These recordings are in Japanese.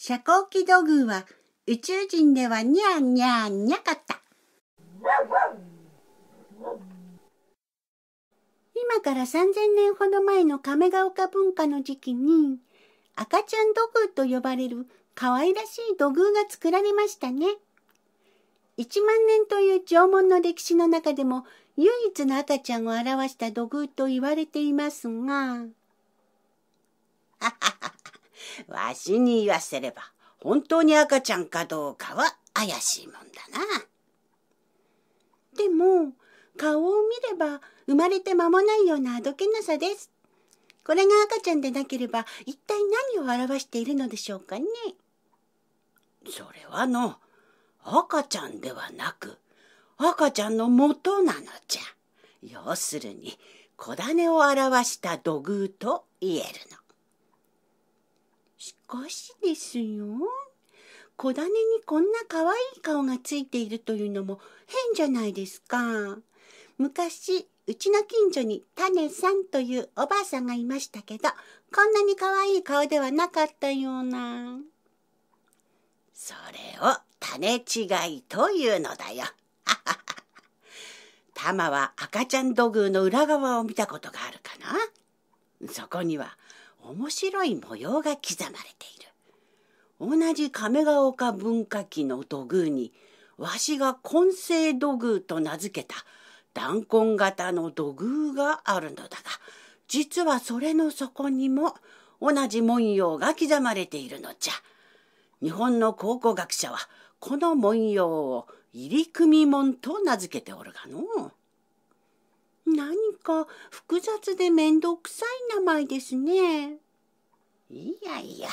遮光器土偶は宇宙人ではニャーニャーニャかった。今から3000年ほど前の亀ヶ丘文化の時期に赤ちゃん土偶と呼ばれる可愛らしい土偶が作られましたね。1万年という縄文の歴史の中でも唯一の赤ちゃんを表した土偶と言われていますが、わしに言わせれば、本当に赤ちゃんかどうかは怪しいもんだな。でも、顔を見れば生まれて間もないようなあどけなさです。これが赤ちゃんでなければ一体何を表しているのでしょうかね。それはの、赤ちゃんではなく、赤ちゃんの元なのじゃ。要するに、小種を表した土偶と言えるの。しかしですよ。子種にこんな可愛い顔がついているというのも変じゃないですか。昔、うちの近所に種さんというおばあさんがいましたけど、こんなに可愛い顔ではなかったような。それを種違いというのだよ。タマは赤ちゃん土偶の裏側を見たことがあるかなそこには面白い模様が刻まれている。同じ亀ヶ丘文化期の土偶に、わしが根性土偶と名付けた弾痕型の土偶があるのだが、実はそれの底にも同じ文様が刻まれているのじゃ。日本の考古学者はこの文様を入り組み門と名付けておるがのう。何か複雑で面倒くさい名前ですね。いやいや、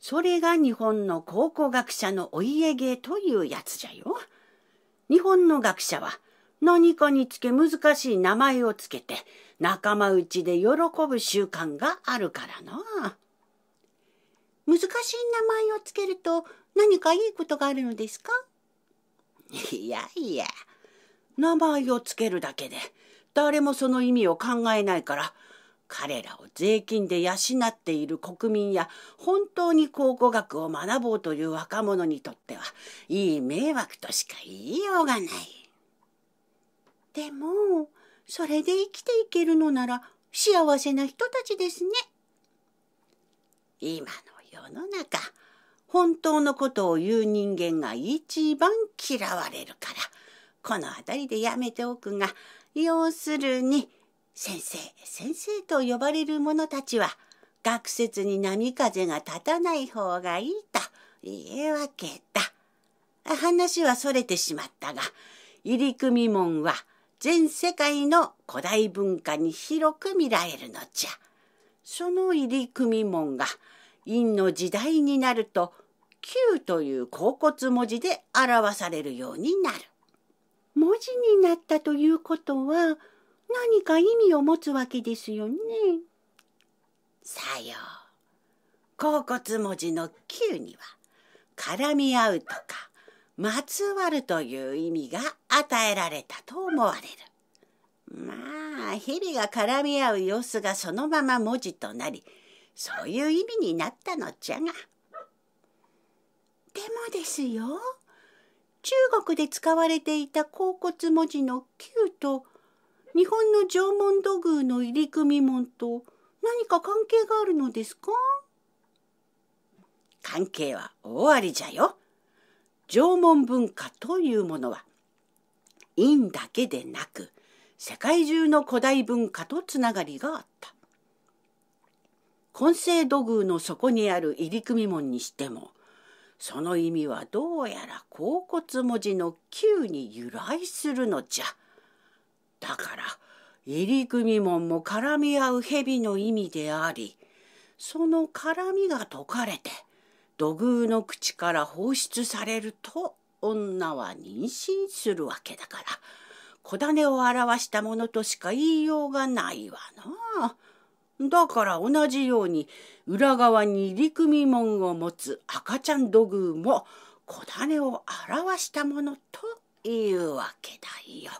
それが日本の考古学者のお家芸というやつじゃよ。日本の学者は何かにつけ難しい名前をつけて仲間内で喜ぶ習慣があるからな。難しい名前をつけると何かいいことがあるのですかいやいや、名前をつけるだけで誰もその意味を考えないから彼らを税金で養っている国民や本当に考古学を学ぼうという若者にとってはいい迷惑としか言いようがない。でもそれで生きていけるのなら幸せな人たちですね。今の世の中本当のことを言う人間が一番嫌われるからこの辺りでやめておくが要するに先生先生と呼ばれる者たちは学説に波風が立たない方がいいと言えわけだ。話はそれてしまったが入組門は全世界の古代文化に広く見られるのじゃ。その入組門が陰の時代になると「Q」という甲骨文字で表されるようになる。文字になったということは何か意味を持つわけですよね。さよう。甲骨文字の「Q」には絡み合うとかまつわるという意味が与えられたと思われる。まあ蛇が絡み合う様子がそのまま文字となりそういう意味になったのじゃが。でもですよ中国で使われていた甲骨文字の Q と日本の縄文土偶の入り組み門と何か関係があるのですか関係は大ありじゃよ。縄文文化というものは、陰だけでなく、世界中の古代文化とつながりがあった。根性土偶の底にある入り組み門にしても、その意味はどうやら甲骨文字の Q に由来するのじゃ。だから、入組門も絡み合う蛇の意味であり、その絡みが解かれて、土偶の口から放出されると、女は妊娠するわけだから、小種を表したものとしか言いようがないわな。だから同じように裏側に入り組み門を持つ赤ちゃん土偶も小種を表したものというわけだよ。